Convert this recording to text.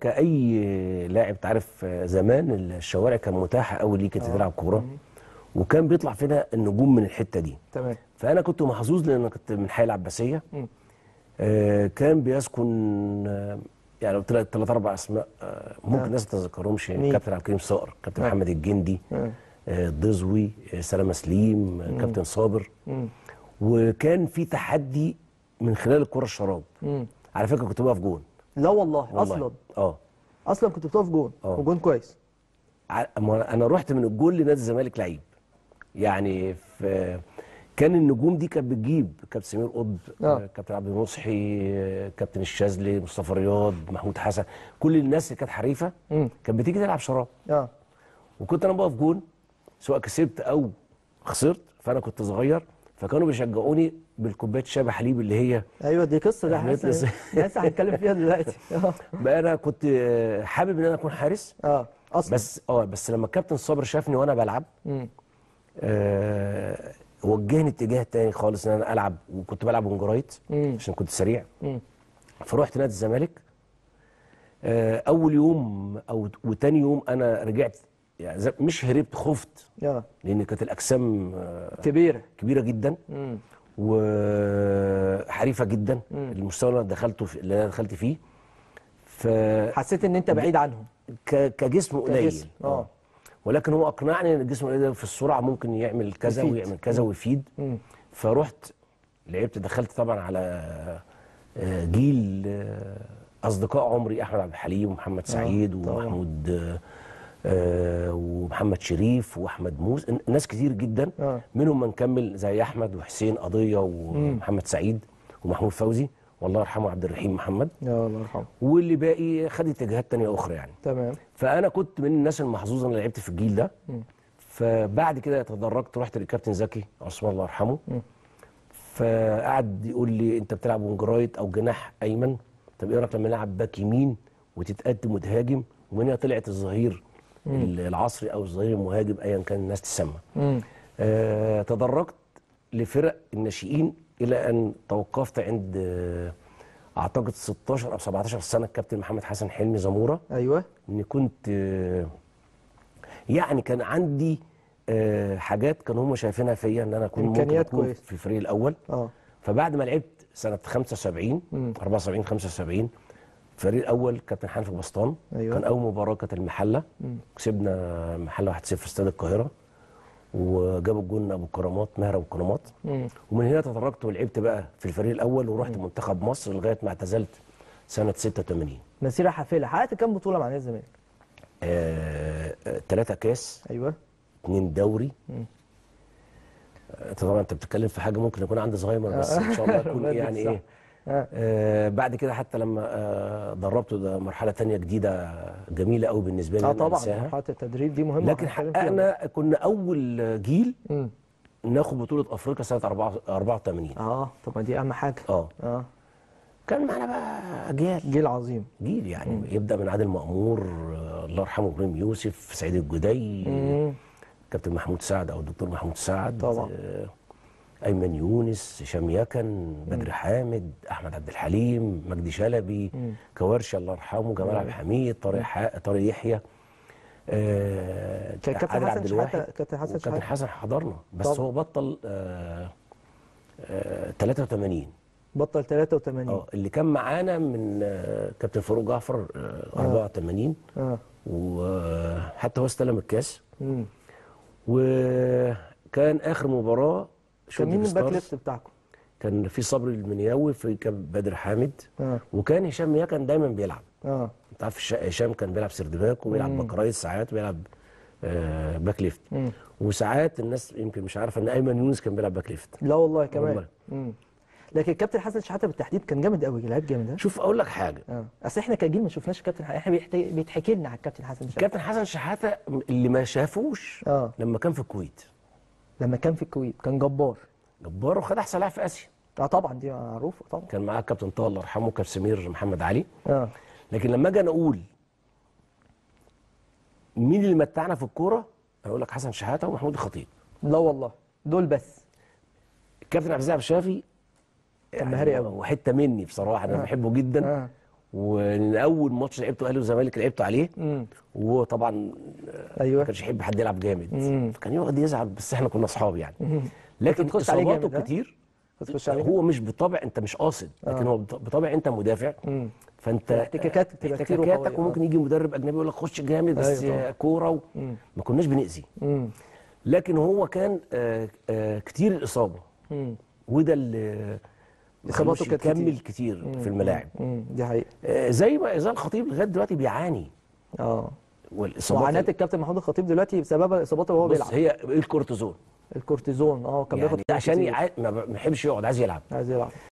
كأي لاعب تعرف زمان الشوارع كان متاحة قوي ليك أنت آه. تلعب كورة وكان بيطلع فينا النجوم من الحتة دي تمام فأنا كنت محظوظ لأن أنا كنت من حي العباسية آه كان بيسكن آه، يعني لو طلعت ثلاث أربع أسماء آه ممكن آه. الناس ما تتذكرهمش كابتن عبد الكريم صقر كابتن محمد الجندي الضزوي سلامة سليم كابتن صابر وكان في تحدي من خلال الكرة الشراب على فكرة كنت بقف جون لا والله, والله. اصلا اه اصلا كنت بتقف جون أوه. وجون كويس انا رحت من الجول لنادي الزمالك لعيب يعني في كان النجوم دي كانت بتجيب كابتن سمير قطب آه. كابتن عبد النصحي كابتن الشاذلي مصطفى رياض محمود حسن كل الناس اللي كانت حريفه كانت بتيجي تلعب شراب اه وكنت انا بقف جون سواء كسبت او خسرت فانا كنت صغير فكانوا بيشجعوني بالكوبايه شاي حليب اللي هي ايوه دي قصه ده احنا لسه هنتكلم فيها دلوقتي بقى انا كنت آه، حابب ان انا اكون حارس اه اصلا بس اه بس لما الكابتن صابر شافني وانا بلعب آه وجهني اتجاه تاني خالص ان انا العب وكنت بلعب ونجرايت عشان كنت سريع مم. فروحت نادي الزمالك آه اول يوم او وتاني يوم انا رجعت يعني مش هربت خفت اه لان كانت الاجسام آه، كبيره كبيره جدا وحريفه جدا المستوى اللي انا دخلته في اللي انا دخلت فيه ف حسيت ان انت بعيد عنهم ك... كجسم قليل آه. اه ولكن هو اقنعني ان الجسم القليل ده في السرعه ممكن يعمل كذا يفيد. ويعمل كذا ويفيد مم. فرحت لعبت دخلت طبعا على آه، جيل اصدقاء عمري احمد عبد الحليم ومحمد سعيد ومحمود آه، ومحمد شريف واحمد موز ناس كتير جدا آه. منهم من كمل زي احمد وحسين قضيه ومحمد سعيد ومحمود فوزي والله يرحمه عبد الرحيم محمد يا الله يرحمه واللي باقي خد اتجاهات تانية اخرى يعني تمام فانا كنت من الناس المحظوظه اللي لعبت في الجيل ده م. فبعد كده تدرجت رحت للكابتن زكي عثمان الله يرحمه فقعد يقول لي انت بتلعب ونج او جناح ايمن طب ايه رايك لما نلعب باك يمين وتتقدم وتهاجم ومنها طلعت الظهير العصري او الظهير المهاجم ايا كان الناس تسمى آه تدرجت لفرق الناشئين الى ان توقفت عند آه اعتقد 16 او 17 سنه الكابتن محمد حسن حلمي زموره ايوه ان كنت آه يعني كان عندي آه، حاجات كانوا هم شايفينها فيا ان انا اكون ممكن أكون في الفريق الاول اه فبعد ما لعبت سنه 75 74 75 الفريق الاول كابتن حنفي بسطان أيوة. كان اول مباراه كانت المحله مم. كسبنا المحله 1-0 في استاد القاهره وجاب الجون ابو الكرامات ماهر ابو الكرامات ومن هنا تدرجت ولعبت بقى في الفريق الاول ورحت منتخب مصر لغايه ما اعتزلت سنه 86 مسيره حافله حققت كام بطوله مع نادي الزمالك؟ آه، ثلاثه آه، كاس ايوه اثنين دوري مم. آه، طبعا انت بتتكلم في حاجه ممكن يكون عندي زهايمر بس ان شاء الله يكون يعني ايه آه بعد كده حتى لما آه، دربته ده مرحله ثانيه جديده جميله قوي بالنسبه لي اه طبعا مرحله التدريب دي مهمه لكن حققنا كنا اول جيل ناخد بطوله افريقيا سنه 84 اه طب دي اهم حاجه اه اه كان معانا بقى اجيال جيل عظيم جيل يعني مم. يبدا من عادل مامور آه، الله يرحمه ابراهيم يوسف سعيد الجدي كابتن محمود سعد او الدكتور محمود سعد طبعا آه ايمن يونس هشام يكن بدر حامد احمد عبد الحليم مجدي شلبي كوارش الله يرحمه جمال عبد الحميد طارق طارق يحيى آه كابتن حسن شحاته كابتن حسن كابتن حسن حضرنا بس طبعا. هو بطل آه آه 83 بطل 83 اه اللي كان معانا من آه، كابتن فاروق جعفر 84 آه،, آه. اه وحتى هو استلم الكاس مم. وكان اخر مباراه كان مين الباك ليست بتاعكم؟ كان في صبري المنياوي في كان بدر حامد آه. وكان هشام ميا كان دايما بيلعب اه انت عارف هشام كان بيلعب سيرد باك وبيلعب باك رايت ساعات وبيلعب آه باك ليفت وساعات الناس يمكن مش عارفه ان ايمن يونس كان بيلعب باك ليفت لا والله كمان والله. لكن الكابتن حسن شحاته بالتحديد كان جامد قوي لعيب جامد ها شوف اقول لك حاجه اه اصل احنا كجيل ما شفناش الكابتن احنا بيتحكي لنا على الكابتن حسن شحاته الكابتن حسن شحاته اللي ما شافوش آه. لما كان في الكويت لما كان في الكويت كان جبار جبار وخد احسن لاعب في اسيا اه طبعا دي معروفه طبعا كان معاه كابتن طه الله يرحمه سمير محمد علي اه لكن لما اجي انا اقول مين اللي متعنا في الكوره اقول لك حسن شحاته ومحمود الخطيب لا والله دول بس الكابتن عبد العزيز عبد الشافي كان مهاري قوي يعني وحته مني بصراحه انا آه. بحبه جدا آه. اول ماتش لعبته اهلي والزمالك لعبته عليه وطبعا ايوه ما كانش يحب حد يلعب جامد مم. فكان يقعد يزعل بس احنا كنا اصحاب يعني مم. لكن اصاباته كتير هو مش بطبع انت مش قاصد آه. لكن آه. هو بطبع انت مدافع مم. فانت احتكاكات كتير احتكاكاتك وممكن آه. يجي مدرب اجنبي يقول لك خش جامد بس أيوة كوره و... ما كناش بنأذي لكن هو كان آه، كتير الاصابه وده اللي اصاباته كانت يكمل كتير مم. في الملاعب مم. دي حقيقه آه، زي ما اذا الخطيب لغايه دلوقتي بيعاني اه والاصابات معاناه الكابتن محمود الخطيب دلوقتي بسبب اصاباته وهو بيلعب هي الكورتيزون الكورتيزون اه كان يعني بياخد عشان ما بيحبش يقعد عايز يلعب عايز يلعب